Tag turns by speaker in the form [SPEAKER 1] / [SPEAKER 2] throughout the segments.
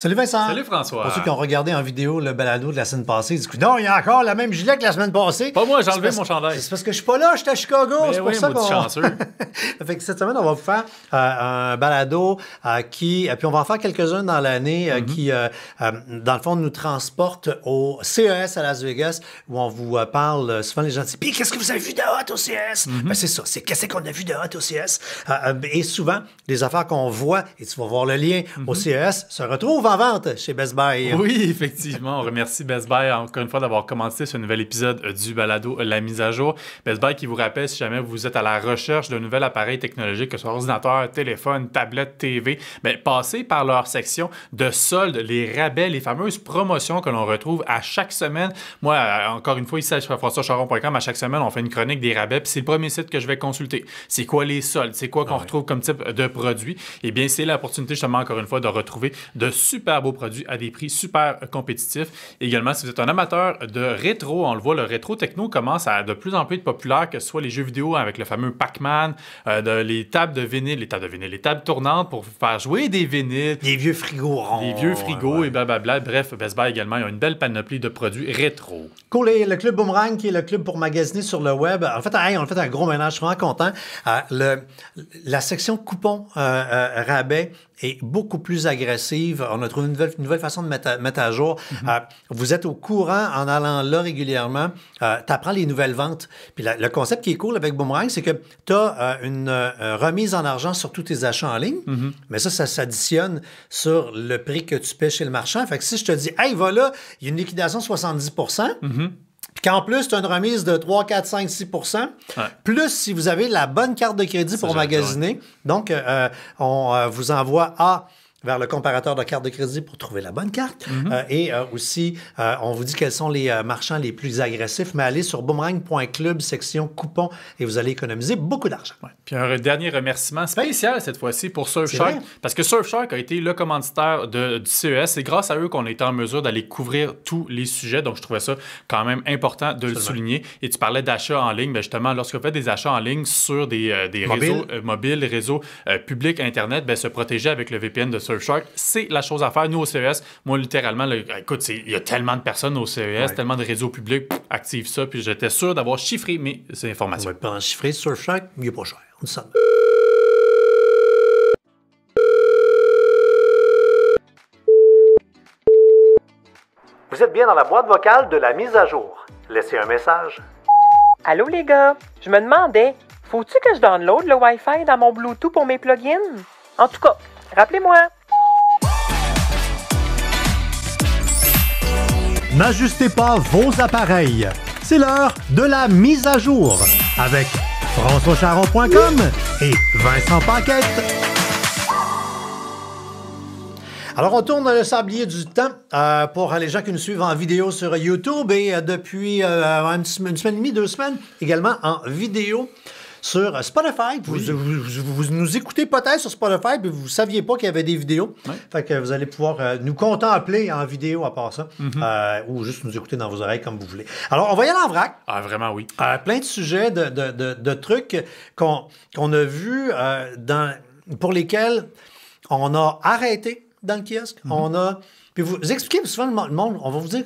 [SPEAKER 1] Salut Vincent. Salut François. Pour ceux qui ont regardé en vidéo le balado de la semaine passée, ils disent Non, il y a encore la même gilet que la semaine passée. Pas moi, j'ai enlevé mon chandail. C'est parce que je suis pas là, je suis à Chicago. Ben c'est pour ça qu'on. chanceux. fait que cette semaine, on va vous faire euh, un balado euh, qui. Euh, puis on va en faire quelques-uns dans l'année mm-hmm. qui, dans le fond, nous transporte au CES à Las Vegas où on vous parle souvent les gens disent Puis qu'est-ce que vous avez vu de hot au CES mm-hmm. ben, C'est ça, c'est qu'est-ce qu'on a vu de hot au CES Et souvent, les affaires qu'on voit, et tu vas voir le lien au mm-hmm. CES, se retrouvent à vente chez Best Buy.
[SPEAKER 2] Oui, effectivement. On remercie Best Buy encore une fois d'avoir commencé ce nouvel épisode du balado La mise à jour. Best Buy qui vous rappelle si jamais vous êtes à la recherche d'un nouvel appareil technologique, que ce soit ordinateur, téléphone, tablette, TV, mais ben, passez par leur section de soldes, les rabais, les fameuses promotions que l'on retrouve à chaque semaine. Moi, euh, encore une fois, ici à françoischaron.com, à chaque semaine, on fait une chronique des rabais, puis c'est le premier site que je vais consulter. C'est quoi les soldes? C'est quoi qu'on ah retrouve comme type de produit? Eh bien, c'est l'opportunité justement, encore une fois, de retrouver de super super beaux produits à des prix super euh, compétitifs. Également, si vous êtes un amateur de rétro, on le voit, le rétro techno commence à de plus en plus être populaire, que ce soit les jeux vidéo avec le fameux Pac-Man, euh, les tables de vinyle, les tables de vinyle, les tables tournantes pour faire jouer des vinyles. Les vieux frigos ronds. Les vieux frigos et blablabla. Bref, Best Buy également, il y a une belle panoplie de produits rétro.
[SPEAKER 1] Cool. le club Boomerang, qui est le club pour magasiner sur le web, en fait, on on fait un gros ménage, je suis vraiment content. Euh, la section coupons rabais est beaucoup plus agressive. On a trouvé une nouvelle, façon de mettre à, jour. Mm-hmm. Euh, vous êtes au courant en allant là régulièrement. Euh, tu apprends les nouvelles ventes. Puis le concept qui est cool avec Boomerang, c'est que tu as euh, une remise en argent sur tous tes achats en ligne, mm-hmm. mais ça, ça s'additionne sur le prix que tu paies chez le marchand. Fait que si je te dis, hey, voilà, il y a une liquidation de 70 puis qu'en plus, tu as une remise de 3, 4, 5, 6 plus si vous avez la bonne carte de crédit pour magasiner. Donc, euh, euh, on euh, vous envoie à vers le comparateur de cartes de crédit pour trouver la bonne carte. Mhm. Euh, et euh, aussi, euh, on vous dit quels sont les marchands les plus agressifs, mais allez sur boomerang.club, section coupons, et vous allez économiser beaucoup d'argent. Puis un dernier
[SPEAKER 2] remerciement ben. spécial cette fois-ci pour Surfshark, parce que Surfshark a été le commanditaire du CES. C'est grâce à eux qu'on a été en mesure d'aller couvrir tous les sujets. Donc, je trouvais ça quand même important de le souligner. Et tu parlais d'achats en ligne. mais ben, justement, lorsque vous faites des achats en ligne sur des, des réseaux mobiles, réseaux publics, Internet, ben, se protéger avec le VPN de Surfshark, c'est la chose à faire. Nous, au CES, moi, littéralement, écoute, il y a tellement de personnes au CES, tellement de réseaux publics, active ça, puis j'étais sûr d'avoir chiffré mes ces informations. Pas
[SPEAKER 1] ben, chiffré, Surfshark, il n'est pas cher. Vous êtes bien dans la boîte vocale de la mise à jour. Laissez un message. Allô les gars, je me demandais, faut-tu que je download le Wi-Fi dans mon Bluetooth pour mes plugins? En tout cas, rappelez-moi. n'ajustez pas vos appareils. C'est l'heure de la mise à jour avec françoischaron.com et Vincent Paquette. Alors, on tourne le sablier du temps euh, pour les gens qui nous suivent en vidéo sur YouTube et euh, depuis euh, une, semaine, une, semaine, et demie, deux semaines également en vidéo sur euh, Spotify. Vous, vous, nous écoutez peut-être sur Spotify, puis vous ne saviez pas qu'il y avait des vidéos. que vous allez pouvoir euh, nous contempler en vidéo à part ça, mhm. euh, ou juste nous écouter dans vos oreilles comme vous voulez. Alors, on va y aller en vrac. Ah, vraiment, oui. plein de sujets, de, trucs qu'on a vus dans, pour lesquels on a arrêté dans le kiosque. Mhm. On a. Puis vous expliquez souvent le monde, on va vous dire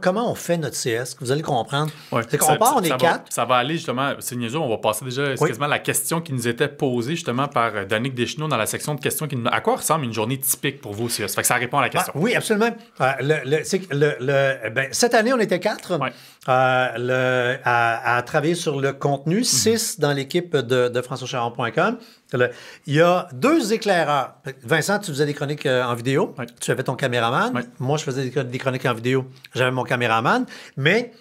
[SPEAKER 1] comment on fait notre CS, vous allez comprendre. part, on est quatre.
[SPEAKER 2] ça va aller justement, c'est on va passer déjà la question qui nous était posée justement par euh, Danick Deschenaux dans la section de questions. Qui À quoi ressemble une journée typique pour vous au CS? Fait que ça répond à la
[SPEAKER 1] ah, question. oui, absolument. Euh, le, ben, cette année, on était quatre euh, à, travailler sur le contenu, mhm. six dans l'équipe de, de françoischarron.com il y a deux éclaireurs. Vincent, tu faisais des chroniques euh, en vidéo. Tu avais ton caméraman. Moi, je faisais des, chroniques en vidéo. J'avais mon caméraman. Mais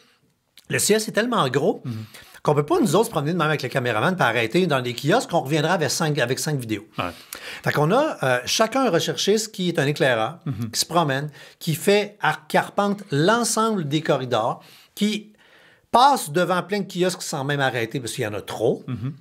[SPEAKER 1] le CS est tellement gros mhm. qu'on ne peut pas, nous autres, promener de même avec le caméraman pour arrêter dans des kiosques. qu'on reviendra avec cinq, vidéos. Donc, Fait a euh, chacun recherché ce qui est un éclaireur, mhm. qui se promène, qui fait, arpente l'ensemble des corridors, qui passe devant plein de kiosques sans même arrêter parce qu'il y en a trop. Mhm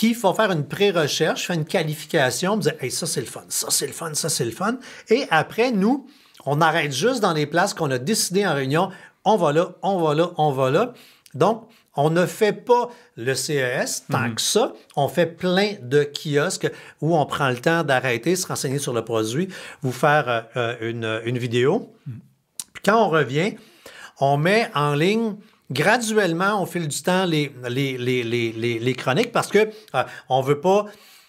[SPEAKER 1] qui font faire une pré-recherche, faire une qualification, dire hey, ça c'est le fun, ça c'est le fun, ça c'est le fun. Et après, nous, on arrête juste dans les places qu'on a décidées en réunion. On va là, on va là, on va là. Donc, on ne fait pas le CES tant mhm. que ça. On fait plein de kiosques où on prend le temps d'arrêter, se renseigner sur le produit, vous faire euh, euh, une, vidéo. Mhm. Puis quand on revient, on met en ligne graduellement, au fil du temps, les, les, chroniques parce que euh, on veut pas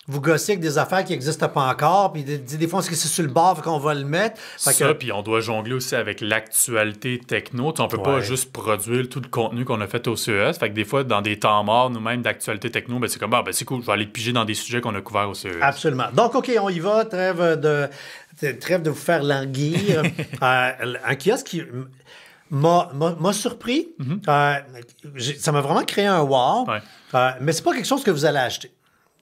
[SPEAKER 1] vous gosser avec des affaires qui n'existent pas encore, puis des, des fois, c'est sur le bord qu'on va le mettre. ça, puis
[SPEAKER 2] on doit jongler aussi avec l'actualité techno. On on peut pas juste produire tout le contenu qu'on a fait au CES. Fait des fois, dans des temps morts, nous-mêmes, d'actualité techno, ben c'est comme, ah, ben c'est cool, je vais aller piger dans des sujets qu'on a couverts au CES.
[SPEAKER 1] Absolument. Donc, OK, on y va. Trêve euh, de, trêve de vous faire languir. Euh, un kiosque qui m'a surpris. Mhm. Euh, ça m'a vraiment créé un wow. Euh, mais c'est pas quelque chose que vous allez acheter.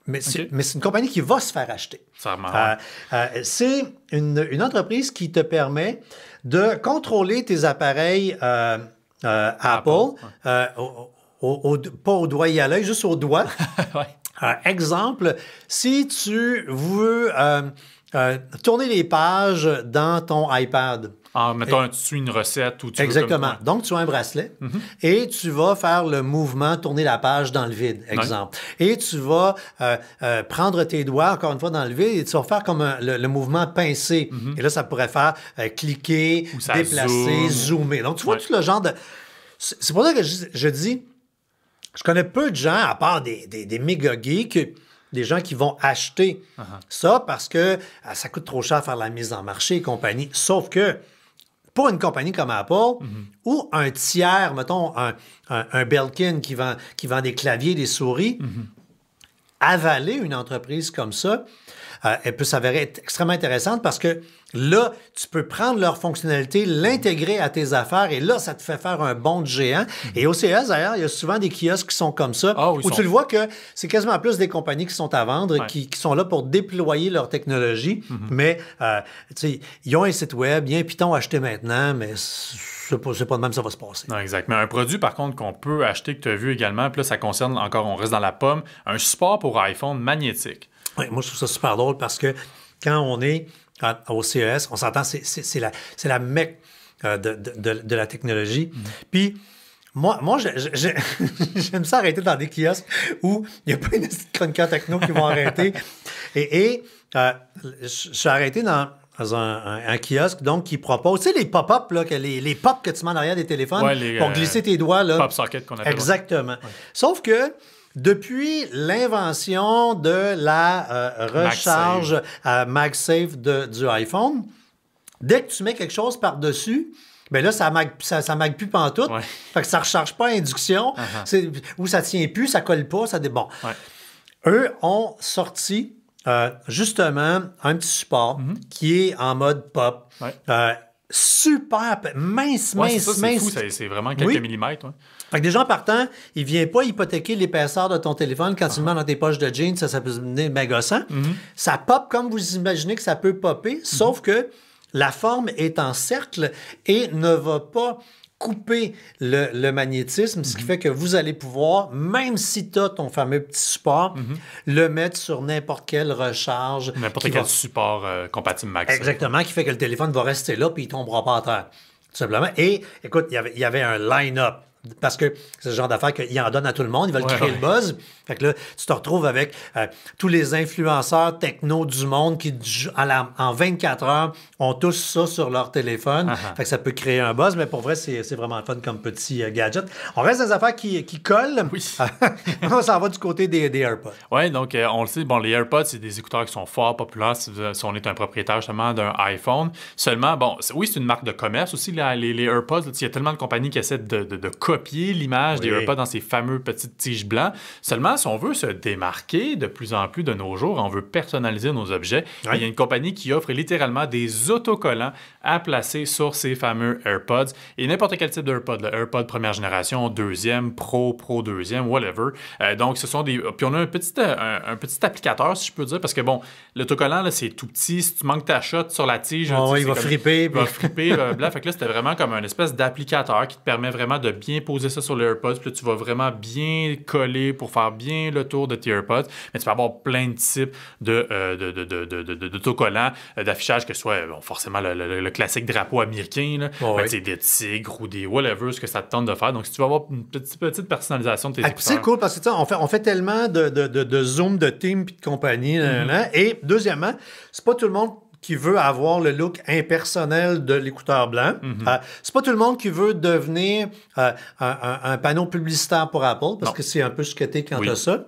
[SPEAKER 1] Mais c'est une compagnie qui va se faire acheter. Euh, c'est une, entreprise qui te permet de contrôler tes appareils Apple, pas au doigt et à l'œil, juste au doigt. exemple, si tu veux tourner les pages dans ton iPad, en mettant, tu suis une recette ou tu Exactement. Donc, tu as un bracelet mhm. et tu vas faire le mouvement tourner la page dans le vide, exemple. Et tu vas euh, euh, prendre tes doigts, encore une fois, dans le vide et tu vas faire comme le, mouvement pincé. Mhm. Et là, ça pourrait faire euh, cliquer, déplacer, zoomer. Donc, tu vois tout le genre de... C'est pour ça que je, dis, je connais peu de gens, à part des, des, méga geeks, des gens qui vont acheter uh-huh. ça parce que ah, ça coûte trop cher à faire la mise en marché et compagnie. Sauf que une compagnie comme Apple, mhm. ou un tiers, mettons, un, un, Belkin qui vend, qui vend des claviers, des souris, mhm. avaler une entreprise comme ça, euh, elle peut s'avérer être extrêmement intéressante parce que là, tu peux prendre leur fonctionnalité, l'intégrer à tes affaires et là, ça te fait faire un bond de géant. Mhm. Et au CES, d'ailleurs, il y a souvent des kiosques qui sont comme ça, ah où tu le vois que c'est quasiment plus des compagnies qui sont à vendre, qui, sont là pour déployer leur technologie. Mhm. Mais, euh, tu sais, ils ont un site web, bien, y un Python acheté maintenant, mais c'est pas, pas de même ça va se passer.
[SPEAKER 2] Non, exact. Mais un produit, par contre, qu'on peut acheter, que tu as vu également, puis ça concerne encore, on reste dans la pomme, un support pour iPhone
[SPEAKER 1] magnétique. Ben, moi, je trouve ça super drôle parce que quand on est au CES, on s'entend, c'est la, la mecque euh, de, de, de la technologie. Mm. Puis, moi, moi j'aime ça arrêter dans des kiosques où il n'y a pas une chroniqueur techno qui vont arrêter. Et, euh, je suis arrêté dans, un, kiosque donc qui propose, tu sais, les pop-up, les, les pop que tu mets en arrière des téléphones pour glisser euh, tes doigts. Là. Pop qu'on Exactement. Sauf que depuis l'invention de la euh, recharge euh, MagSafe, du iPhone, dès que tu mets quelque chose par-dessus, ben là, ça mag, ça, ça mag plus pantoute. Fait que ça recharge pas à induction. Ah ah. Ou ça tient plus, ça colle pas, ça... Bon. Eux ont sorti euh, justement un petit support mm-hmm. qui est en mode pop. Ouais super mince, mince, mince. C'est vraiment quelques millimètres. Ouais. Fait que déjà en partant, il vient pas hypothéquer l'épaisseur de ton téléphone quand tu mets dans tes poches de jeans, ça, ça peut devenir magassant. Mhm. Ça pop comme vous imaginez que ça peut popper, sauf mhm. que la forme est en cercle et ne va pas couper le, magnétisme, ce qui fait que vous allez pouvoir, même si tu as ton fameux petit support, mhm. le mettre sur n'importe quelle recharge. N'importe quel support euh, compatible Max. Exactement, qui fait que le téléphone va rester là puis il tombera pas à terre. Tout simplement. Et écoute, il avait, il y avait un line-up parce que c'est ce genre d'affaires qu'ils en donnent à tout le monde, ils veulent créer le buzz. Fait que là, tu te retrouves avec euh, tous les influenceurs techno du monde qui, à la, en 24 heures, ont tous ça sur leur téléphone. Ah, ah. Fait que ça peut créer un buzz, mais pour vrai, c'est vraiment fun comme petit euh, gadget. On reste dans des affaires qui, qui collent. Oui. on s'en va du côté des, AirPods. Oui, donc euh, on le
[SPEAKER 2] sait, bon, les AirPods, c'est des écouteurs qui sont fort populaires si, on est un propriétaire justement d'un iPhone. Seulement, bon, oui, c'est une marque de commerce aussi, les, les AirPods. Il y a tellement de compagnies qui essaient de, de, de copier l'image des AirPods dans ces fameux petites tiges blancs. Seulement, si on veut se démarquer de plus en plus de nos jours, on veut personnaliser nos objets. Il y a une compagnie qui offre littéralement des autocollants à placer sur ces fameux AirPods et n'importe quel type d'AirPods, AirPods première génération, deuxième, Pro, Pro deuxième, whatever. Euh, donc, ce sont des. Puis on a un petit, euh, un, petit applicateur, si je peux dire, parce que bon, l'autocollant, là, c'est tout petit. Si tu manques ta shot sur la tige, il, va fripper, il va fripper. Euh, fait que là, c'était vraiment comme un espèce d'applicateur qui te permet vraiment de bien poser ça sur les AirPods, puis là, tu vas vraiment bien coller pour faire bien le tour de tes AirPods. Mais tu vas avoir plein de types de, euh, de, euh, d'affichage, que ce soit forcément le, classique drapeau américain, des tigres ou des whatever, ce que ça te tente de faire. Donc, si tu vas avoir une petite, petite personnalisation de tes ah, C'est
[SPEAKER 1] cool parce que on fait, on fait tellement de, zoom, de team puis de compagnie. Mm-hmm. et deuxièmement, c'est pas tout le monde qui veut avoir le look impersonnel de l'écouteur blanc. Mhm. Euh, c'est pas tout le monde qui veut devenir euh, un, panneau publicitaire pour Apple, parce que c'est un peu ce que quand t'as ça.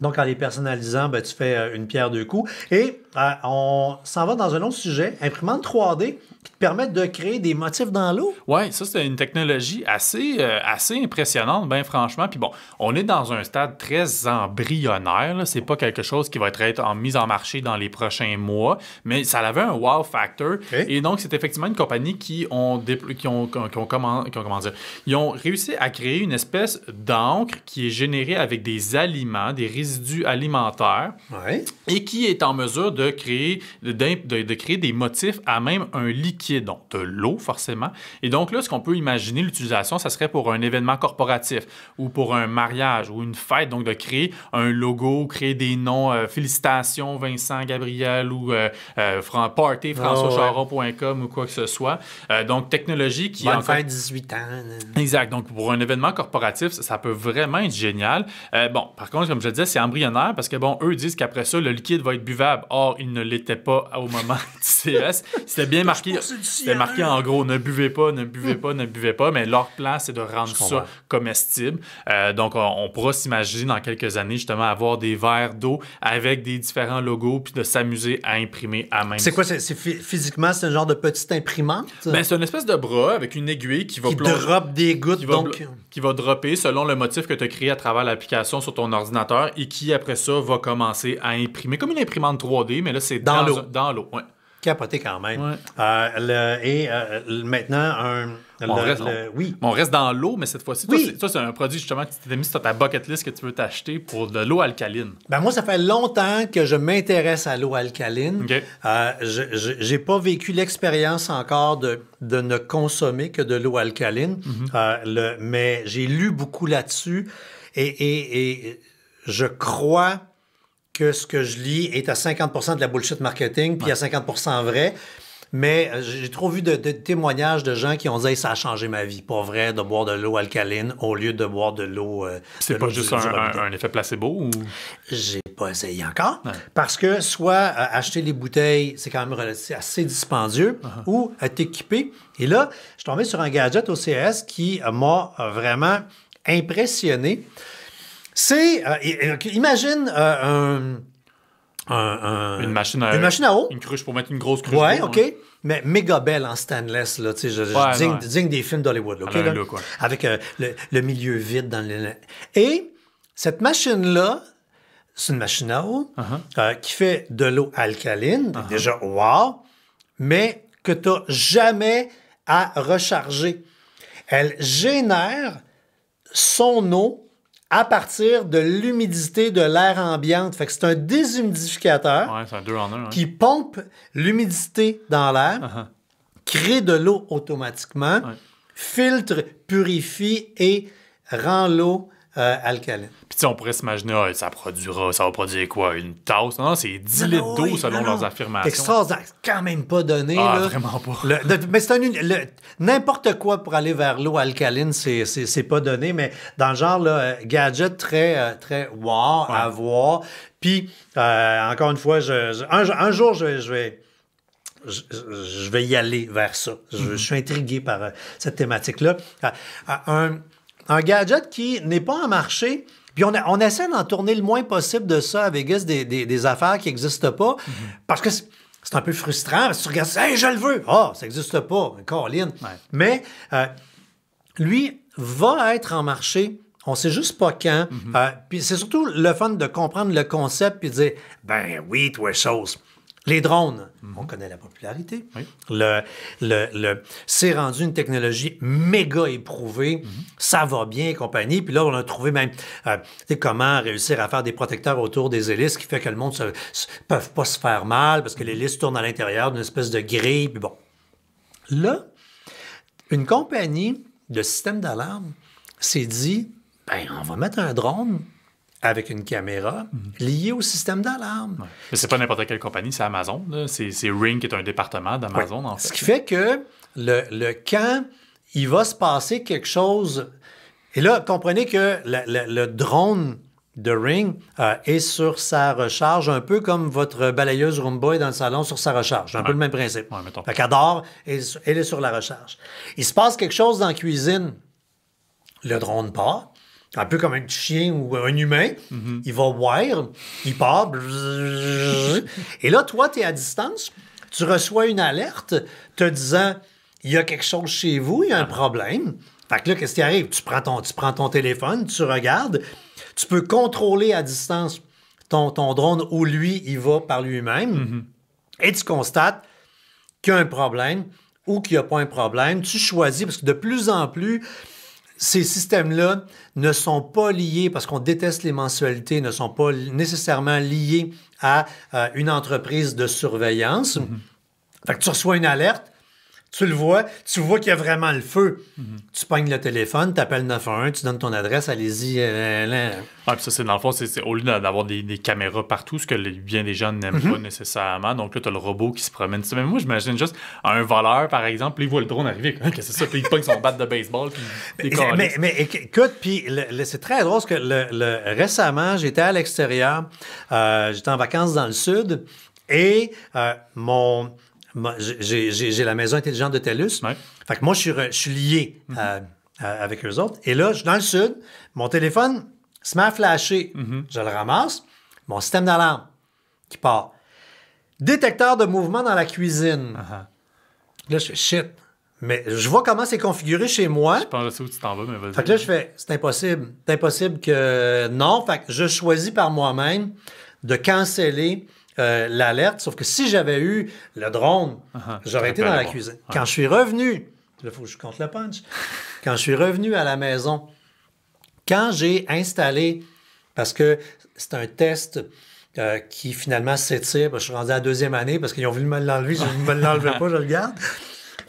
[SPEAKER 1] Donc, en les personnalisant, ben, tu fais euh, une pierre deux coups. Et euh, on s'en va dans un autre sujet, imprimante 3D qui te permet de créer des motifs dans l'eau.
[SPEAKER 2] Oui, ça c'est une technologie assez, euh, assez impressionnante, bien franchement. Puis bon, on est dans un stade très embryonnaire. C'est pas quelque chose qui va être, être en mise en marché dans les prochains mois, mais ça avait un wow factor. Et donc c'est effectivement une compagnie qui ont, qui ont, qui ont, ils ont réussi à créer une espèce d'encre qui est générée avec des aliments, des résidus alimentaires, et qui est en mesure de de créer, de, de, créer des motifs à même un liquide, donc de l'eau forcément. Et donc là, ce qu'on peut imaginer l'utilisation, ça serait pour un événement corporatif ou pour un mariage ou une fête, donc de créer un logo, créer des noms, euh, félicitations Vincent, Gabriel ou euh, euh party, ah ou quoi que ce soit. Euh, donc technologie qui... en fait... 18 ans. Exact. Donc pour un événement corporatif, ça, ça peut vraiment être génial. bon, par contre, comme je le disais, c'est embryonnaire parce que bon, eux disent qu'après ça, le liquide va être buvable. Or, il ne l'était pas au moment du CS. E c'était bien marqué. C'était e marqué en gros ne buvez pas, ne buvez pas, ne buvez pas. Mais leur plan, c'est de rendre ça comestible. Euh, donc, on, pourra s'imaginer dans quelques années justement avoir des verres d'eau avec des différents logos puis de s'amuser à imprimer à main. C'est quoi C'est
[SPEAKER 1] physiquement, c'est un genre de petite imprimante mais ben, c'est
[SPEAKER 2] une espèce de bras avec une aiguille qui va qui des gouttes donc qui va dropper selon le motif que tu as créé à travers l'application sur ton ordinateur et qui après ça va commencer à imprimer comme une imprimante 3D mais là, c'est dans, l'eau. Dans l'eau, ouais. Capoté quand même. Euh, et euh, maintenant, un. On reste, oui. on reste dans l'eau, mais cette fois-ci, c'est un produit justement que tu t'es mis sur ta bucket list que tu veux t'acheter pour de l'eau alcaline.
[SPEAKER 1] Ben moi, ça fait longtemps que je m'intéresse à l'eau alcaline. Euh, je n'ai pas vécu l'expérience encore de, de ne consommer que de l'eau alcaline, mm-hmm. mais j'ai lu beaucoup là-dessus et je crois que ce que je lis est à 50 de la bullshit marketing, puis à 50 vrai. Mais euh, j'ai trop vu de, témoignages de gens qui ont dit ça a changé ma vie. pas vrai, de boire de l'eau alcaline au lieu de boire de l'eau. Euh, c'est pas juste un, effet placebo ou. J'ai pas essayé encore. Parce que soit euh, acheter les bouteilles, c'est quand même assez dispendieux, uh-huh. ou être équipé. Et là, je suis tombé sur un gadget au cs qui m'a vraiment impressionné. C'est, euh, imagine euh, un, une, machine à, une machine à eau. Une cruche pour mettre une grosse cruche. Ouais, OK. Hein. Mais méga belle en stainless, là, tu sais, digne, des films d'Hollywood, OK? avec euh, le, milieu vide dans le... Et cette machine-là, c'est une machine à eau uh-huh. qui fait de l'eau alcaline, uh-huh. déjà, wow, mais que tu n'as jamais à recharger. Elle génère son eau à partir de l'humidité de l'air ambiant. c'est un déshumidificateur qui pompe l'humidité dans l'air, uh-huh. crée de l'eau automatiquement, filtre, purifie et rend l'eau
[SPEAKER 2] euh, alcaline on pourrait s'imaginer, ah, ça produira, ça va produire quoi, une tasse? Non, c'est 10 litres d'eau selon leurs affirmations.
[SPEAKER 1] C'est quand même pas donné. Ah, vraiment pas. mais c'est N'importe quoi pour aller vers l'eau alcaline, c'est pas donné, mais dans le genre, là, euh, gadget très, euh, très wow à voir. Puis, euh, encore une fois, je, un, jour, je, vais. Je, vais y aller vers ça. Je, suis intrigué par cette thématique-là. un, un gadget qui n'est pas en marché, puis on, essaie d'en tourner le moins possible de ça à Vegas, des, affaires qui n'existent pas, mhm. parce que c'est un peu frustrant. Parce que tu regardes, hey, je le veux. Ah, oh, ça n'existe pas. encore Mais euh, lui va être en marché. On sait juste pas quand. Mhm. Euh, puis c'est surtout le fun de comprendre le concept puis de dire, ben oui, toi, chose. Les drones, on connaît la popularité. Le, le, c'est rendu une technologie méga éprouvée. Mhm. Ça va bien compagnie. Puis là, on a trouvé même euh, comment réussir à faire des protecteurs autour des hélices qui fait que le monde ne peuvent pas se faire mal parce que mhm. l'hélice tourne à l'intérieur d'une espèce de grille. Puis bon. Là, une compagnie de système d'alarme s'est dit ben, on va mettre un drone avec une caméra mhm. liée au système d'alarme.
[SPEAKER 2] Mais c'est pas n'importe quelle compagnie, c'est Amazon. C'est, Ring qui est un département d'Amazon. En fait. Ce qui fait
[SPEAKER 1] que le, le, quand il va se passer quelque chose. Et là, comprenez que le, drone de Ring euh, est sur sa recharge, un peu comme votre balayeuse Roomba est dans le salon sur sa recharge. Un peu le même principe. fait elle, dort, elle est sur la recharge. Il se passe quelque chose dans la cuisine. Le drone part un peu comme un chien ou un humain. Mhm. Il va voir, il part. et là, toi, tu es à distance, tu reçois une alerte te disant il y a quelque chose chez vous, il y a un problème. Fait que là, qu'est-ce qui arrive? Tu prends, ton, tu prends ton téléphone, tu regardes, tu peux contrôler à distance ton, drone où lui, il va par lui-même. Mhm. Et tu constates qu'il y a un problème ou qu'il n'y a pas un problème. Tu choisis, parce que de plus en plus, ces systèmes-là ne sont pas liés, parce qu'on déteste les mensualités, ne sont pas nécessairement liés à euh, une entreprise de surveillance. Mm-hmm. Fait que tu reçois une alerte, tu le vois, tu vois qu'il y a vraiment le feu. Mhm. Tu pognes le téléphone, tu appelles 911, tu donnes ton adresse, allez-y. Euh, euh puis ça, c'est dans le fond, c'est au lieu d'avoir des, caméras partout, ce que
[SPEAKER 2] bien des gens n'aiment mhm. pas nécessairement. Donc là, tu as le robot qui se promène. Mais moi, j'imagine juste un voleur,
[SPEAKER 1] par exemple, il voit le drone arriver. quest hein, que c'est ça? Puis il pogne son bat de baseball. mais, mais, mais, écoute, puis c'est très drôle parce que le, récemment, j'étais à l'extérieur, euh, j'étais en vacances dans le sud et euh, mon j'ai la maison intelligente de TELUS. Fait que moi, je suis, lié mhm. euh, euh, avec eux autres. Et là, je suis dans le sud. Mon téléphone se met à flasher. Mhm. Je le ramasse. Mon système d'alarme qui part. Détecteur de mouvement dans la cuisine. Ah, ah. Là, je fais shit. Mais je vois comment c'est configuré chez moi. Je pense que où tu t'en vas, mais vas-y. Fait que là, je fais, c'est impossible. C'est impossible que. Non. Fait que je choisis par moi-même de canceller euh, l'alerte, sauf que si j'avais eu le drone, ah, ah, j'aurais été dans la cuisine. Quand je suis revenu, il faut que je compte le punch, quand je suis revenu à la maison, quand j'ai installé, parce que c'est un test euh, qui finalement s'étire, je suis rendu à la deuxième année parce qu'ils ont voulu me l'enlever, je ne me l'enlevais pas, je le garde.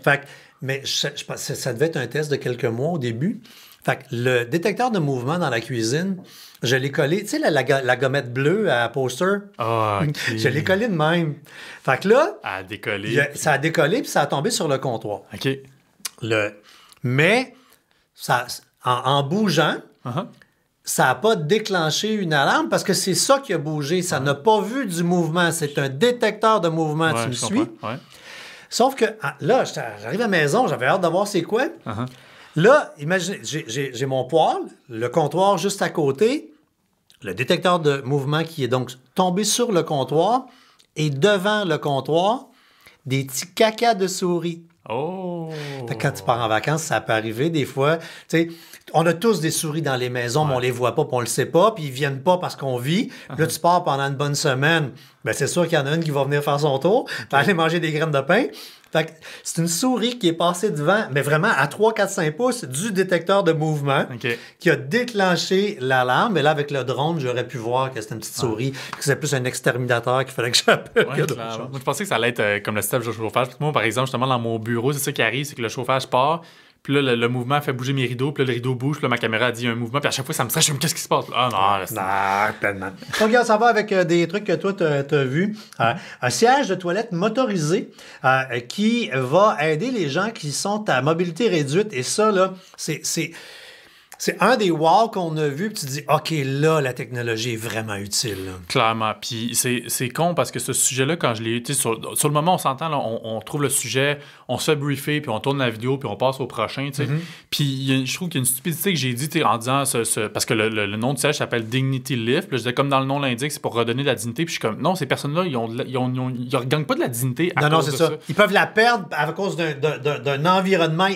[SPEAKER 1] Fait mais ça devait être un test de quelques mois au début. Fait que le détecteur de mouvement dans la cuisine, je l'ai collé, tu sais, la, gommette bleue à poster. Ah, Je l'ai collé de même. Fait que là. A décollé. ça a décollé, puis ça a tombé sur le comptoir. OK. Le, mais, ça, en, bougeant, ah, ah. ça n'a pas déclenché une alarme parce que c'est ça qui a bougé. Ça n'a pas vu du mouvement. C'est un détecteur de mouvement, tu me suis? Sauf que ah, là, j'arrive à la maison, j'avais hâte de voir c'est quoi. Là, imaginez, j'ai mon poêle, le comptoir juste à côté, le détecteur de mouvement qui est donc tombé sur le comptoir et devant le comptoir, des petits cacas de souris. Oh! Quand tu pars en vacances, ça peut arriver des fois. on a tous des souris dans les maisons, mais on les voit pas, puis on le sait pas, puis ils viennent pas parce qu'on vit. Là, uh-huh. tu pars pendant une bonne semaine, ben c'est sûr qu'il y en a une qui va venir faire son tour, aller manger des graines de pain. Fait c'est une souris qui est passée devant, mais vraiment à 3, 4, 5 pouces du détecteur de mouvement qui a déclenché l'alarme. Et là, avec le drone, j'aurais pu voir que c'était une petite souris, que c'était plus un exterminateur qu'il fallait que j'appelle. moi, je pensais que ça allait être euh, comme le système de chauffage. Moi, par exemple, justement, dans mon
[SPEAKER 2] bureau, c'est ça qui arrive, c'est que le chauffage part, puis là, le, mouvement fait bouger mes rideaux. Puis là, le rideau bouge. Puis là, ma caméra dit un mouvement. Puis à chaque fois, ça me stresse. Je qu'est-ce qui se passe? Ah non, ah, ah, là, non, pleinement.
[SPEAKER 1] Donc, regarde, ça va avec euh, des trucs que toi, tu as, euh, un siège de toilette motorisé euh, qui va aider les gens qui sont à mobilité réduite. Et ça, là, c'est c'est un des wow qu'on a vu, puis tu te dis, OK, là, la technologie est vraiment utile.
[SPEAKER 2] Clairement. Puis c'est con parce que ce sujet-là, quand je l'ai utilisé, sur, le moment, on s'entend, on, trouve le sujet, on se fait puis on tourne la vidéo, puis on passe au prochain. Mm-hmm. Puis je trouve qu'il y a une stupidité que j'ai dit en disant, ce, parce que le, nom du siège s'appelle Dignity Lift. je disais, comme dans le nom l'indique, c'est pour redonner de la dignité. Puis je suis comme, non, ces personnes-là, ils ne gagnent ont, ils pas de la dignité. À non, cause non, c'est ça.
[SPEAKER 1] Ils peuvent la perdre à cause d'un environnement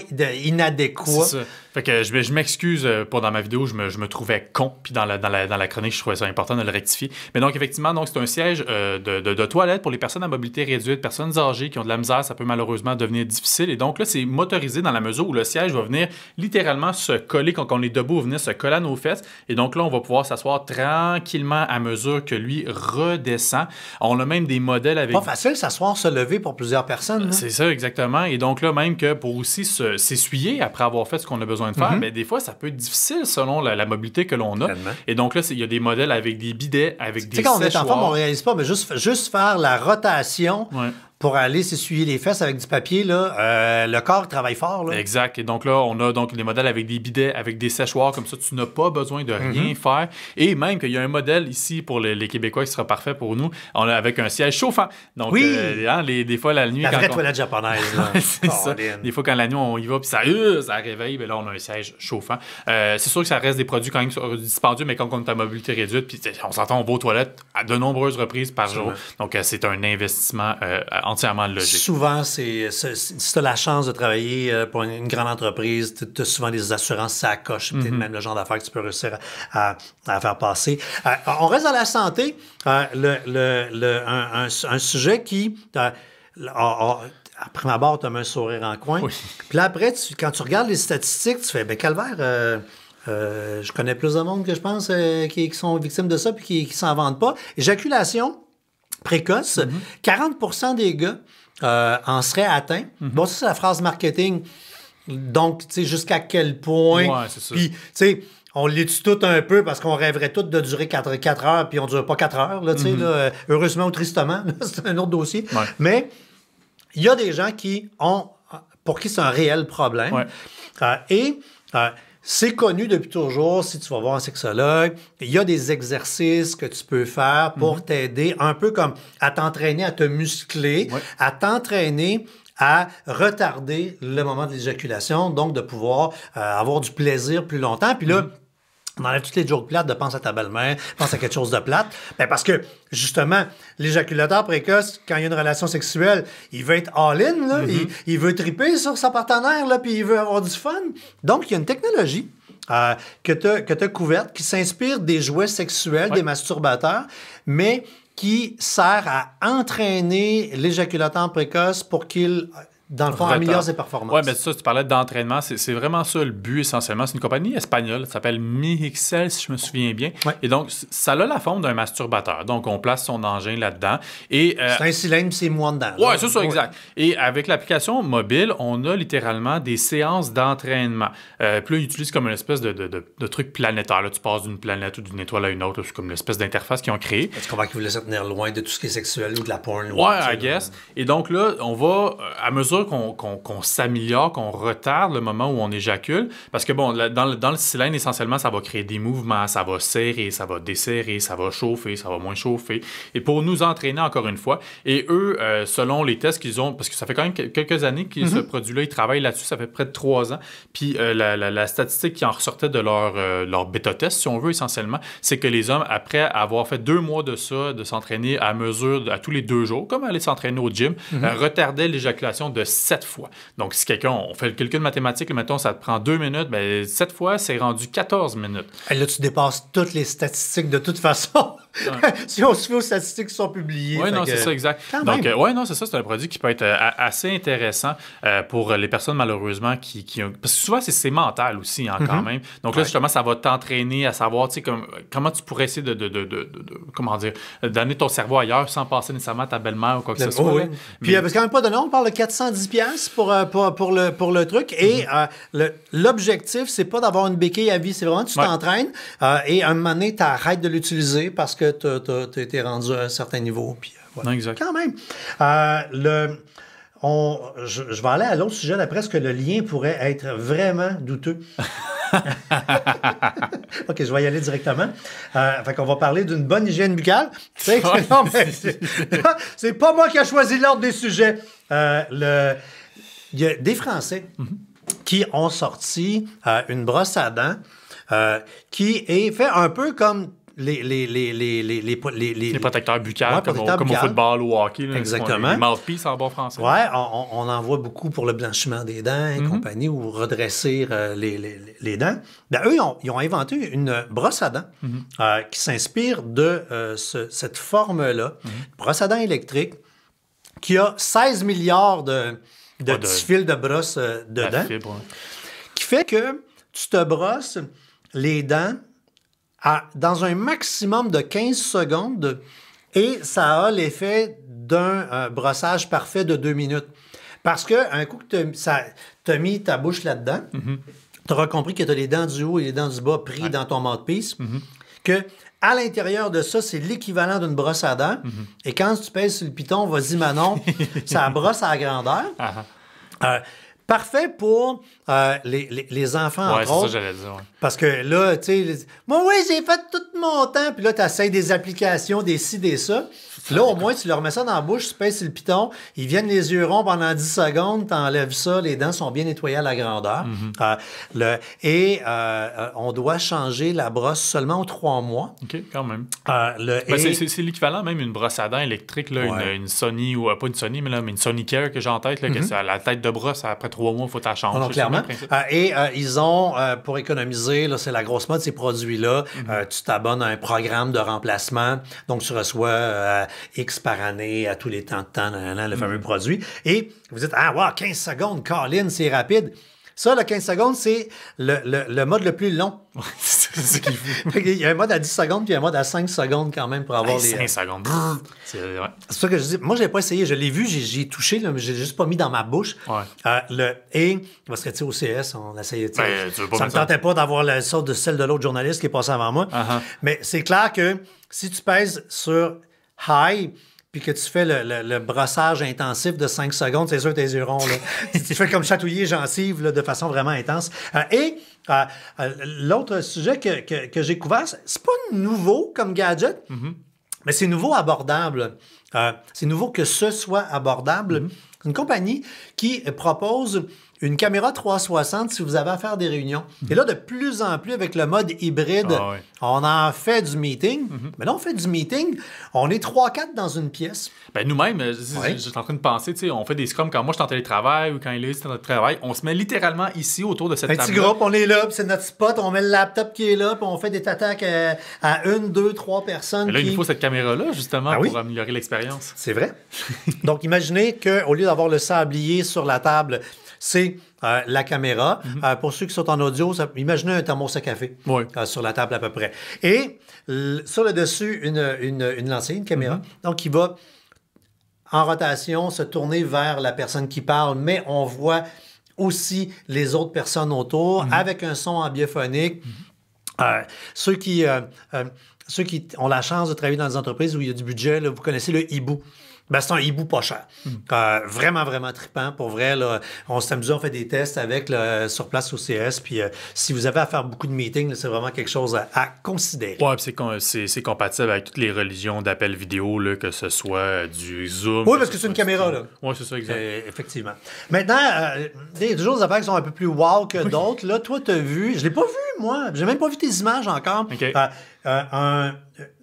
[SPEAKER 1] inadéquat.
[SPEAKER 2] Fait que je, m'excuse euh, pour dans ma vidéo, je me, je me trouvais con, puis dans la, chronique, je trouvais ça important de le rectifier. Mais donc, effectivement, donc, c'est un siège euh, de, toilette pour les personnes à mobilité réduite, personnes âgées qui ont de la misère, ça peut malheureusement devenir difficile. Et donc là, c'est motorisé dans la mesure où le siège va venir littéralement se coller, quand on est debout, venir se coller à nos fesses. Et donc là, on va pouvoir s'asseoir tranquillement à mesure que lui redescend. On a même des modèles avec... Pas facile s'asseoir, se lever pour plusieurs personnes. Hein? C'est ça, exactement. Et donc là, même que pour aussi s'essuyer après avoir fait ce qu'on a besoin de faire, mhm. mais des fois, ça peut être difficile selon la, mobilité que l'on a. Et donc là, il y a des modèles avec des bidets, avec des. Tu sais, quand on est en forme, on réalise
[SPEAKER 1] pas, mais juste, juste faire la rotation pour aller s'essuyer les fesses avec du papier, là, euh, le corps travaille fort. Exact. Et donc là, on a donc des modèles avec des bidets, avec des séchoirs, comme ça, tu
[SPEAKER 2] n'as pas besoin de mm-hmm. rien faire. Et même qu'il y a un modèle ici pour les, Québécois qui sera parfait pour nous, avec un siège chauffant. Donc, oui. Euh, hein, des fois, la nuit. La vraie toilette japonaise. c'est ça. Des fois, quand la nuit, on y va, puis ça, euh, ça réveille, mais ben là, on a un siège chauffant. c'est sûr que ça reste des produits quand même dispendieux, mais quand on a mobilité réduite, puis on s'entend, on va aux toilettes à de nombreuses reprises par jour. Donc, c'est un investissement en entièrement logique.
[SPEAKER 1] Souvent, c'est, si tu as la chance de travailler euh, pour une, grande entreprise, tu as souvent des assurances, ça coche, peut mhm. même le genre d'affaires que tu peux réussir à, faire passer. Euh, on reste dans la santé. Euh, un, sujet qui. à première a, un sourire en coin. Puis après, quand tu regardes les statistiques, tu fais, ben calvaire, je connais plus de monde que je pense qui, sont victimes de ça puis qui, s'en vendent pas. Éjaculation, précoce, 40 mhm. des gars euh, en seraient atteints. Mhm. Bon, ça, c'est la phrase marketing. Donc, tu sais, jusqu'à quel point. Oui, c'est Puis, tu sais, on l'étudie tout un peu parce qu'on rêverait tout de durer 4, heures, puis on ne dure pas quatre heures, là, tu sais, mhm. euh, heureusement ou tristement, c'est un autre dossier. Mais il y a des gens qui ont, pour qui c'est un réel problème. Euh, et. C'est connu depuis toujours, si tu vas voir un sexologue, il y a des exercices que tu peux faire pour mhm. t'aider un peu comme à t'entraîner à te muscler, à t'entraîner à retarder le moment de l'éjaculation, donc de pouvoir euh, avoir du plaisir plus longtemps. Puis là, mhm. On enlève toutes les jokes plates de penser à ta belle-mère, pense à quelque chose de plate. Ben parce que, justement, l'éjaculateur précoce, quand il y a une relation sexuelle, il veut être all-in, mm-hmm. il, veut triper sur sa partenaire, là, puis il veut avoir du fun. Donc, il y a une technologie euh, que tu as, que couverte qui s'inspire des jouets sexuels, des masturbateurs, mais qui sert à entraîner l'éjaculateur précoce pour qu'il dans le fond, améliorer ses performances.
[SPEAKER 2] Oui, mais ça, tu parlais d'entraînement. C'est vraiment ça le but essentiellement. C'est une compagnie espagnole, ça s'appelle MiXL, si je me souviens bien. Et donc, ça a la forme d'un masturbateur. Donc, on place son engin là-dedans. et euh, C'est un
[SPEAKER 1] cylindre, c'est moins dedans. Oui, c'est ça, exact.
[SPEAKER 2] Et avec l'application mobile, on a littéralement des séances d'entraînement. Euh, puis là, ils utilisent comme une espèce de, de, truc planétaire. Là, tu passes d'une planète ou d'une étoile à une autre. C'est comme une espèce d'interface qu'ils ont créée. Est-ce qu'on va qu'ils voulaient se tenir loin de tout ce qui est sexuel ou de la porn? Oui, I guess. Et donc là, on va, euh, à mesure qu'on s'améliore, qu'on retarde le moment où on éjacule, parce que bon, dans le, cylindre, essentiellement, ça va créer des mouvements, ça va serrer, ça va desserrer, ça va chauffer, ça va moins chauffer. Et pour nous entraîner encore une fois, et eux, euh, selon les tests qu'ils ont, parce que ça fait quand même quelques années que ce mm-hmm. produit-là, ils travaillent là-dessus, ça fait près de trois ans, puis euh, la, statistique qui en ressortait de leur, euh, bêta-test, si on veut essentiellement, c'est que les hommes, après avoir fait deux mois de ça, de s'entraîner à mesure, à tous les deux jours, comme aller s'entraîner au gym, mm-hmm. retardaient l'éjaculation de sept fois. Donc, si quelqu'un, on fait le calcul mathématique, mettons, ça te prend deux minutes, mais ben, sept fois, c'est rendu 14 minutes.
[SPEAKER 1] Et là, tu dépasses toutes les statistiques de toute façon. si on se fait aux statistiques qui sont publiées. Oui, non, c'est ça, exact. Donc, euh,
[SPEAKER 2] ouais oui, non, c'est ça, c'est un produit qui peut être euh, assez intéressant euh, pour les personnes, malheureusement, qui. ont... Parce que souvent, c'est mental aussi, hein, quand mm-hmm. même. Donc, là, justement, ça va t'entraîner à savoir, tu sais, comme, comment tu pourrais essayer de. de, de, de comment dire D'amener ton cerveau ailleurs sans passer nécessairement ta belle-mère ou quoi que ce soit. Oui. Puis, parce que
[SPEAKER 1] quand même pas de nom, on parle de 410$ pour, pour, pour, le, pour le truc. Et mm-hmm. l'objectif, c'est pas d'avoir une béquille à vie, c'est vraiment tu t'entraînes et à un moment donné, tu arrêtes de l'utiliser parce que tu as été rendu à un certain niveau. Puis, euh, voilà. Quand même. Euh, le, on, je, vais aller à l'autre sujet d'après, est-ce que le lien pourrait être vraiment douteux? OK, je vais y aller directement. Euh, fait qu'on va parler d'une bonne hygiène buccale. C'est, pas moi qui a choisi l'ordre des sujets. Euh, le, il y a des Français mm-hmm. qui ont sorti une brosse à dents qui est fait un peu comme les, protecteurs buccales, comme, au, football
[SPEAKER 2] ou au hockey. Exactement. Les
[SPEAKER 1] en bon français. on, en voit beaucoup pour le blanchiment des dents et mhm. compagnie ou redresser euh, les, dents. Ben, eux, ils ont, inventé une brosse à dents mhm. euh, qui s'inspire de euh, cette forme-là, mhm. brosse à dents électrique, qui a 16 milliards de, petits fils de brosse dedans. Fibre, Qui fait que tu te brosses les dents dans un maximum de 15 secondes et ça a l'effet d'un euh, brossage parfait de deux minutes. Parce un coup que tu as mis ta bouche là-dedans, mm-hmm. tu auras compris que tu as les dents du haut et les dents du bas pris dans ton mouthpiece, qu'à mm-hmm. que à l'intérieur de ça, c'est l'équivalent d'une brosse à dents. Mm-hmm. Et quand tu pèses sur le piton, vas-y Manon, ça brosse à la grandeur. Ah ah. Euh, Parfait pour euh, les, les, les, enfants, en entre autres. Ça, dire, Parce que là, tu sais, moi, oui, j'ai fait tout mon temps, puis là, tu essaies des applications, des ci, des ça. Là, au moins, tu leur mets ça dans la bouche, tu pèses le piton, ils viennent les yeux ronds pendant 10 secondes, t'enlèves ça, les dents sont bien nettoyées à la grandeur. Mhm. Euh, le, et euh, on doit changer la brosse seulement aux trois mois. OK, quand même.
[SPEAKER 2] Euh, ben, c'est l'équivalent même une brosse à dents électrique, une, Sony, ou pas une Sony, mais, là, une Sony Care que j'ai en tête, là, mhm. la tête de brosse, après
[SPEAKER 1] trois mois, il faut la changer. Non, clairement. et ils ont, pour économiser, c'est la grosse mode, ces produits-là, mhm. tu t'abonnes à un programme de remplacement, donc tu reçois X par année, à tous les temps de temps, le mm. fameux produit. Et vous dites, ah, wow, 15 secondes, Colin, c'est rapide. Ça, le 15 secondes, c'est le, le, mode le plus long. Il y a un mode à 10 secondes, puis un mode à 5 secondes quand même pour avoir les. 5 secondes. C'est ça que je dis. Moi, je pas essayé. Je l'ai vu, j'ai touché, mais je l'ai juste pas mis dans ma bouche. Euh, le et, parce que tu sais, au CS, on essayait. tu ben, pas me tentait pas d'avoir la sorte de celle de l'autre journaliste qui est passé avant moi. Uh-huh. Mais c'est clair que si tu pèses sur « Hi », puis que tu fais le, le, brossage intensif de 5 secondes, c'est sûr que tes yeux Là. tu fais comme chatouiller les de façon vraiment intense. Euh, et euh, euh, l'autre sujet que, j'ai couvert, c'est pas nouveau comme gadget, mhm. mais c'est nouveau abordable. c'est nouveau que ce soit abordable. Mhm. Une compagnie qui propose une caméra 360 si vous avez à faire des réunions. Et là, de plus en plus, avec le mode hybride, ah on en fait du meeting. Mhm. Mais là, on fait du meeting. On est 3-4 dans une pièce.
[SPEAKER 2] Ben, nous-mêmes, je euh, suis en train de penser, tu sais, on fait des scrums quand moi, je suis en télétravail ou quand il est en télétravail. On se met littéralement ici autour de cette table. Un petit groupe,
[SPEAKER 1] on est là, c'est notre spot. On met le laptop qui est là, puis on fait des attaques à, une, deux, trois personnes. Mais là, il nous faut cette
[SPEAKER 2] caméra-là, justement, ah pour améliorer
[SPEAKER 1] l'expérience. C'est vrai. Donc, imaginez qu'au lieu d'avoir le sablier sur la table, c'est euh, la caméra. Mhm. Euh, pour ceux qui sont en audio, imaginez un thermos à café euh, sur la table à peu près. Et sur le dessus, une, une, une lancée, une caméra, mhm. donc qui va en rotation se tourner vers la personne qui parle, mais on voit aussi les autres personnes autour mhm. avec un son en ceux qui ont la chance de travailler dans des entreprises où il y a du budget, vous connaissez le hibou. Ben, c'est un hibou pas cher. Hmm. Euh, vraiment, vraiment trippant. Pour vrai, là, on s'amuse, on fait des tests avec là, sur place au CS. Puis euh, si vous avez à faire beaucoup de meetings, c'est vraiment quelque chose à, considérer.
[SPEAKER 2] Oui, c'est compatible avec toutes les religions d'appel vidéo, là, que ce
[SPEAKER 1] soit euh, du Zoom. Oui, parce que, c'est une caméra. Là. Oui, c'est ça, exactement, effectivement. Maintenant, des, des appareils qui sont un peu plus wow que d'autres. Là, toi, tu as vu, je l'ai pas vu, moi. J'ai même pas vu tes images encore. Un,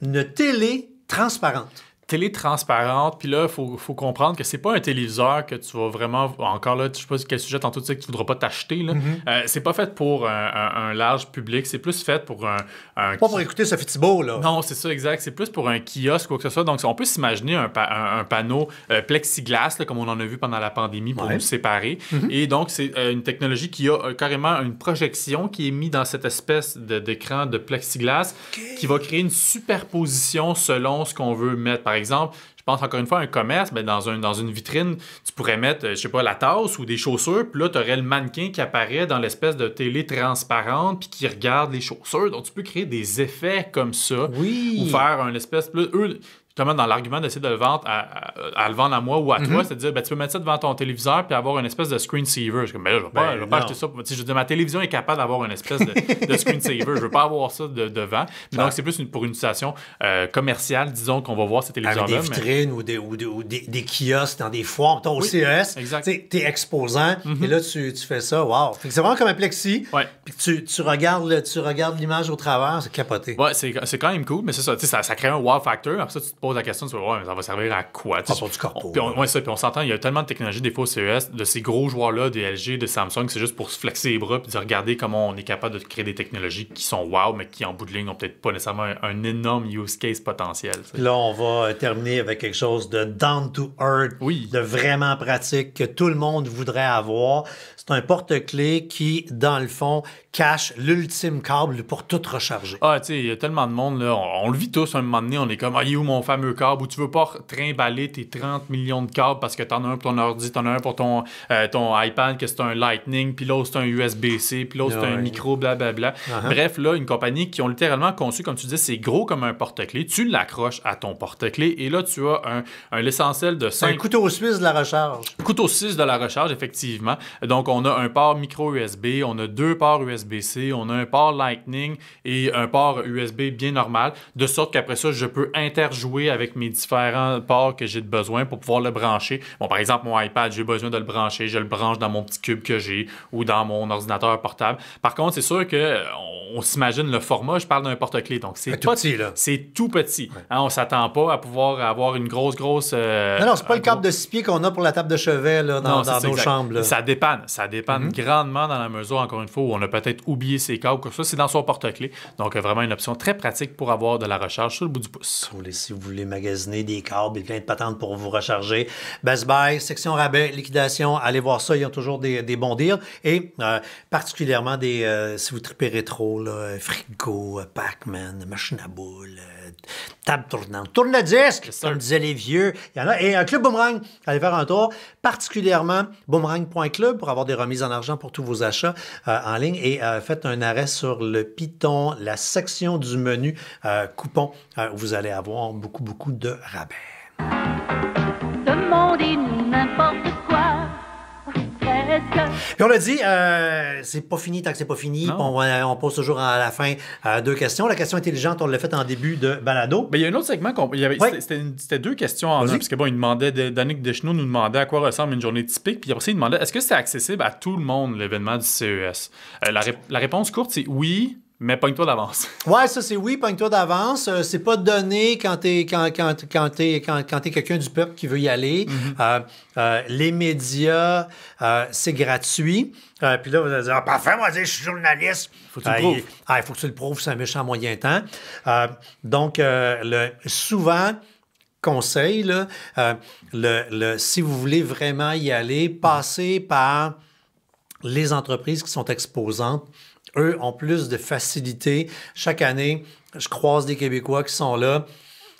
[SPEAKER 1] une télé transparente télé
[SPEAKER 2] transparente, puis là, il faut, faut, comprendre que c'est pas un téléviseur que tu vas vraiment... Encore là, je sais pas quel sujet tantôt tu sais que tu voudras pas t'acheter, là. Mm-hmm. Euh, c'est pas fait pour un, large public, c'est plus fait pour un... pas pour écouter Sophie Thibault, là. Non, c'est ça, exact. C'est plus pour un kiosque ou quoi que ce soit. Donc, on peut s'imaginer un, panneau euh, plexiglas, comme on en a vu pendant la pandémie, pour nous séparer. Mm-hmm. Et donc, c'est euh, une technologie qui a carrément une projection qui est mise dans cette espèce d'écran de, plexiglas qui va créer une superposition selon ce qu'on veut mettre. Par par exemple, je pense encore une fois à un commerce, mais ben, dans, un, dans une vitrine, tu pourrais mettre, euh, je sais pas, la tasse ou des chaussures, puis là, tu aurais le mannequin qui apparaît dans l'espèce de télé transparente, puis qui regarde les chaussures. Donc, tu peux créer des effets comme ça. Oui. Ou faire un espèce. Eux, dans l'argument d'essayer de le vendre à, à, le vendre à moi ou à toi, mhm. c'est de dire ben, tu peux mettre ça devant ton téléviseur puis avoir une espèce de screensaver. Je ben je vais pas, ben pas acheter ça. ma télévision est capable d'avoir une espèce de, screen screensaver. Je veux pas avoir ça devant. donc, c'est plus pour une utilisation euh, commerciale, disons, qu'on va voir ces téléviseurs-là. Des vitrines
[SPEAKER 1] ou, des, kiosques dans des foires, au CES. Tu es exposant mhm. et là, tu, fais ça. Wow. C'est vraiment comme un plexi. Puis tu, regardes tu regardes l'image au
[SPEAKER 2] travers. C'est capoté. Ouais, c'est quand même cool, mais ça. Ça, crée un wow factor. Après ça, la question, tu mais ça va servir à quoi? Ah, du on, ça, on s'entend, il y a tellement de technologies des fois CES, de ces gros joueurs-là, des LG, de Samsung, c'est juste pour se flexer les bras puis de regarder comment on est capable de créer des technologies qui sont wow, mais qui en bout de ligne n'ont peut-être pas nécessairement un, énorme use case potentiel.
[SPEAKER 1] Là, on va euh, terminer avec quelque chose de down to earth, de vraiment pratique, que tout le monde voudrait avoir. C'est un porte-clés qui, dans le fond, cache l'ultime câble pour tout recharger.
[SPEAKER 2] Ah, tu sais, il y a tellement de monde, là, on, le vit tous un moment donné, on est comme, ah, il est où mon fameux câble? Ou tu veux pas trimballer tes 30 millions de câbles parce que t'en as un pour ton ordi, t'en as un pour ton, euh, ton iPad, que c'est un Lightning, puis l'autre c'est un USB-C, puis l'autre c'est un micro, blablabla. Bla, bla. Uh-huh. Bref, là, une compagnie qui ont littéralement conçu, comme tu dis, c'est gros comme un porte clé Tu l'accroches à ton porte-clés et là, tu as un, un l'essentiel de 5... Un couteau suisse de la recharge. Couteau suisse de la recharge, effectivement. Donc, on a un port micro USB, on a deux ports USB on a un port Lightning et un port USB bien normal, de sorte qu'après ça, je peux interjouer avec mes différents ports que j'ai de besoin pour pouvoir le brancher. Bon, par exemple, mon iPad, j'ai besoin de le brancher, je le branche dans mon petit cube que j'ai ou dans mon ordinateur portable. Par contre, c'est sûr que on, s'imagine le format, je parle d'un porte clé donc c'est tout petit. C'est tout petit. Hein, on s'attend pas à pouvoir avoir une grosse, grosse... Euh, non,
[SPEAKER 1] c'est pas le câble de six pieds qu'on a pour la table de chevet dans, nos chambres. Ça
[SPEAKER 2] dépanne, ça dépanne mm-hmm. grandement dans la mesure, encore une fois, où on a peut-être oublier ses câbles, que ça, c'est dans son porte-clés. Donc,
[SPEAKER 1] vraiment une option très pratique pour avoir de la recharge sur le bout du pouce. Si vous voulez magasiner des câbles et plein de patentes pour vous recharger, Best Buy, section rabais, liquidation, allez voir ça, il y a toujours des, bons deals. Et euh, particulièrement des, euh, si vous tripez rétro, là, frigo, Pac-Man, machine à boules. Euh, table tournante. Tourne le disque, comme disaient les vieux. Il y en a. Et un euh, club Boomerang, allez faire un tour, particulièrement boomerang.club pour avoir des remises en argent pour tous vos achats euh, en ligne. Et euh, faites un arrêt sur le Python, la section du menu coupon, vous allez avoir beaucoup, beaucoup de rabais. Puis on l'a dit, euh, c'est pas fini tant que c'est pas fini. On, on, pose toujours à la fin euh, deux questions. La question intelligente, on l'a faite en début de balado. Mais il y a un autre segment qu'on. C'était deux questions
[SPEAKER 2] en un. Parce que bon, il demandait, Danick Deschenaux nous demandait à quoi ressemble une journée typique. Puis aussi, il demandait est-ce que c'est accessible à tout le monde, l'événement du CES euh, la, la réponse courte, c'est oui. Mais pogne-toi d'avance.
[SPEAKER 1] ouais, ça c'est oui, pogne-toi d'avance. Euh, c'est pas donné quand t'es quand, quand, quand, t'es, quand, quand quelqu'un du peuple qui veut y aller. Mhm. Euh, euh, les médias, c'est gratuit. Puis là, vous allez dire ah, parfait, moi je suis journaliste. Faut tu le prouves. Ah, il faut que tu le prouves, c'est un méchant moyen temps. donc le, souvent conseil, là, le, le, si vous voulez vraiment y aller, passez par les entreprises qui sont exposantes eux ont plus de facilité. Chaque année, je croise des Québécois qui sont là,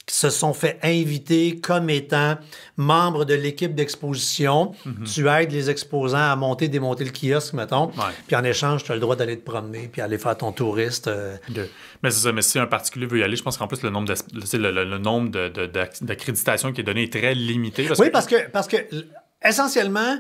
[SPEAKER 1] qui se sont fait inviter comme étant membres de l'équipe d'exposition. Mhm. Tu aides les exposants à monter, démonter le kiosque, mettons. Puis en échange, tu as le droit d'aller te promener puis aller faire ton touriste. De... Euh.
[SPEAKER 2] Mais c'est ça. Mais si un particulier veut y aller, je pense qu'en plus, le nombre d'accréditations le, nombre qui est donné
[SPEAKER 1] est très limité. Parce oui, parce que, parce que essentiellement,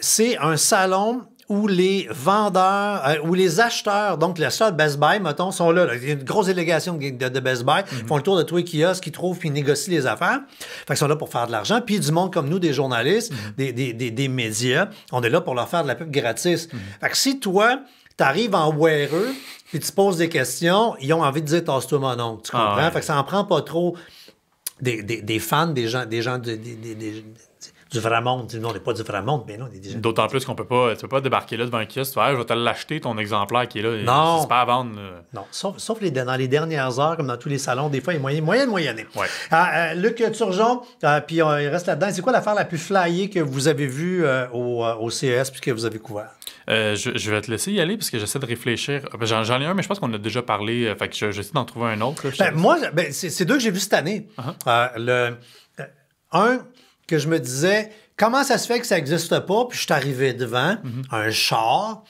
[SPEAKER 1] c'est un salon où les vendeurs, euh, ou les acheteurs, donc les acheteurs Best Buy, mettons, sont là. Il y a une grosse délégation de, Best Buy, mhm. font le tour de tous les kiosques, qui trouvent, puis négocient les affaires. Fait sont là pour faire de l'argent. Puis du monde comme nous, des journalistes, mhm. des, des, des, médias, on est là pour leur faire de la pub gratis. Mhm. Fait que si toi, t'arrives en wearer, puis tu poses des questions, ils ont envie de dire tasse-toi mon oncle. Tu ah comprends? Fait que ça en prend pas trop. Des, des, des, fans, des gens, des gens, des, du vrai monde. non, on n'est pas du vrai monde, mais non, on est déjà. D'autant plus qu'on peut pas, tu peux
[SPEAKER 2] pas débarquer là devant un kiosque, tu je vais te l'acheter ton exemplaire qui est là. Non. C'est pas à vendre.
[SPEAKER 1] Non, sauf, les, dans les dernières heures, comme dans tous les salons, des fois, il est moyen, de euh, euh, Luc Turgeon, euh, puis il reste là-dedans. C'est quoi l'affaire la plus flyée que vous avez vue au, CES puisque que vous avez couvert?
[SPEAKER 2] Je, vais te laisser y aller parce que j'essaie de réfléchir. Ah, ben, j'en ai un, mais je pense qu'on a déjà parlé. fait
[SPEAKER 1] j'essaie d'en trouver un autre. Ben, moi, ben, c'est deux que j'ai vus cette année. Uh-huh. le, un, que je me disais, comment ça se fait que ça n'existe pas? Puis je suis arrivé devant mhm. un char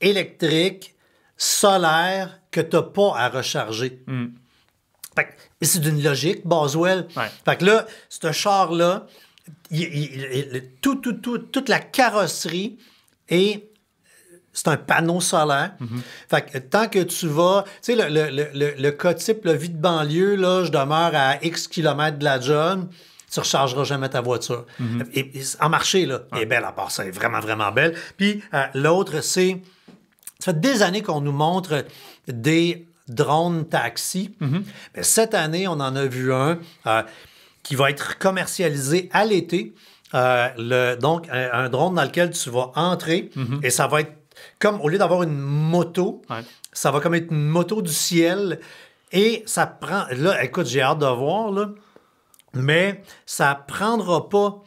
[SPEAKER 1] électrique, solaire, que tu n'as pas à recharger. Mhm. c'est d'une logique, Boswell. Fait que là, ce char-là, toute la carrosserie est c'est un panneau solaire. Mhm. Fait que tant que tu vas, tu sais, le, le, le, le, type, le vie de banlieue, là, je demeure à X kilomètres de la zone tu jamais ta voiture. Mhm. en marché, là, elle est belle à part ça, est vraiment, vraiment belle. Puis euh, l'autre, c'est. Ça fait des années qu'on nous montre des drones taxis. Mhm. cette année, on en a vu un euh, qui va être commercialisé à l'été. Euh, donc, un, drone dans lequel tu vas entrer mhm. et ça va être comme, au lieu d'avoir une moto, ça va comme être une moto du ciel et ça prend. Là, écoute, j'ai hâte de voir, là mais ça prendra pas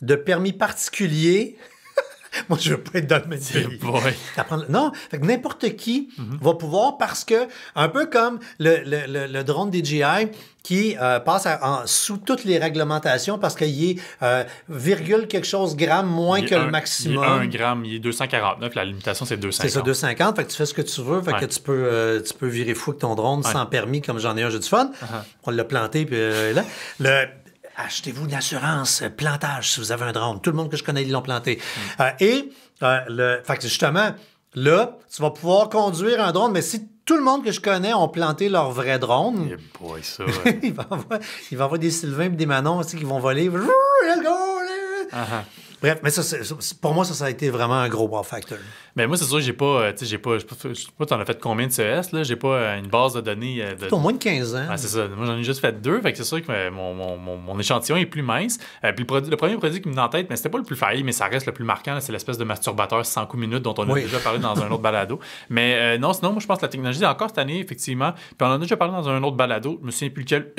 [SPEAKER 1] de permis particulier moi, je veux pas être dans le Non, n'importe qui mm-hmm. va pouvoir parce que, un peu comme le, drone DJI, qui euh, passe sous toutes les réglementations parce qu'il est euh, virgule quelque chose gramme moins que le maximum. Il est 1
[SPEAKER 2] gramme, il est 249, la limitation c'est 250. C'est ça,
[SPEAKER 1] 250, fait que tu fais ce que tu veux, fait que tu peux, euh, tu peux virer fou avec ton drone sans permis comme j'en ai un, j'ai du fun. Uh-huh. On l'a planté, puis là achetez-vous une assurance plantage si vous avez un drone. Tout le monde que je connais, ils l'ont planté. Euh, et euh, le, fait justement, là, tu vas pouvoir conduire un drone, mais si tout le monde que je connais ont planté leur vrai drone. Eh il, va avoir, avoir, des Sylvains des Manon aussi qui vont voler. Ah, ah. Bref, mais ça, pour moi, ça, a été vraiment un gros wow
[SPEAKER 2] factor. Mais ben, moi, c'est sûr, j'ai pas, euh, j'ai pas, je sais pas, t'en as fait combien de CES, là, j'ai pas euh, une base de données. Euh, de... Au moins de 15 ans. Ah, c'est ça. Moi, j'en ai juste fait deux, fait que c'est sûr que mon, mon, mon, échantillon est plus mince. puis le, premier produit qui me vient en tête, mais c'était pas le plus failli, mais ça reste le plus marquant, c'est l'espèce de masturbateur sans coup minute dont on a déjà parlé dans un autre balado. Mais non, sinon, moi, je pense que la technologie, encore cette année, effectivement, puis on en a déjà parlé dans un autre balado, je me souviens plus lequel,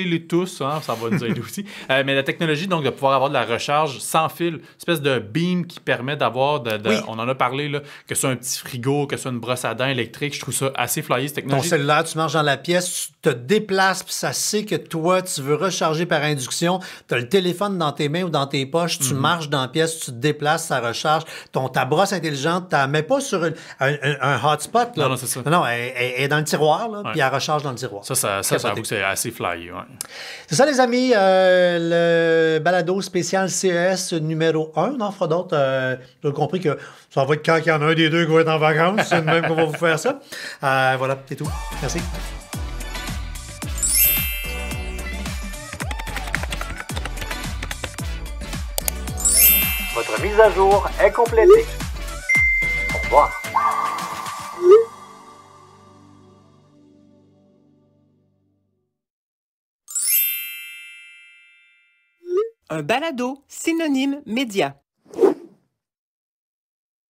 [SPEAKER 2] les tous, hein, ça va nous aider aussi. mais la technologie, donc, de pouvoir avoir de la recharge sans fil, espèce de beam qui permet d'avoir, de, on en a parlé que ce soit un petit frigo, que ce soit une brosse à dents électrique, je trouve ça assez flyé, cette technologie. Ton cellulaire,
[SPEAKER 1] tu marches dans la pièce, tu te déplaces, puis ça sait que toi, tu veux recharger par induction, tu as le téléphone dans tes mains ou dans tes poches, tu mhm. marches dans la pièce, tu te déplaces, ça recharge. Ton, ta brosse intelligente, tu la mets pas sur un, hotspot. Non, non, c'est ça. Non, non. elle, est dans le tiroir, là, puis elle recharge dans le tiroir. Ça, ça, ça, ça c'est assez fly, Ouais. C'est ça, les amis, euh, le balado spécial CES numéro 1. On en d'autres. J'ai compris que ça va être quand il y en a un des deux qui va être en vacances. C'est le même qu'on va vous faire ça. Euh, voilà, c'est tout. Merci. jour est complétée.
[SPEAKER 2] Un balado synonyme média.